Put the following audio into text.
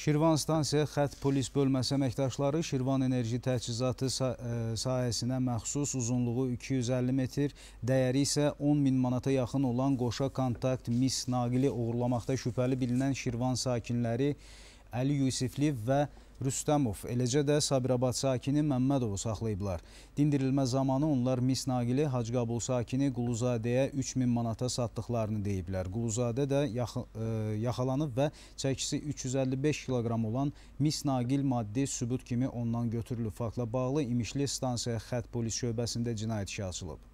Şirvan stansiya xətt polis bölməsi əməkdaşları Şirvan enerji təchizatı sah e, sahəsinə məxsus uzunluğu 250 metr, dəyəri isə 10 min manata yaxın olan qoşa kontakt mis naqili oğurlamaqda şübhəli bilinən Şirvan sakinləri Əli Yusifli və Rüstəmov, eləcə də Sabirabad sakini Məmmədovu saxlayıblar. Dindirilmə zamanı onlar mis naqili Hacqabul sakini Quluzadəyə 3000 manata satdıqlarını deyiblər. Quluzadə də yax e, yaxalanıb və çəkisi 355 kiloqram olan mis naqil maddi sübut kimi ondan götürülüb. Faktla bağlı İmişli stansiya xətt polis şöbəsində cinayət işi açılıb.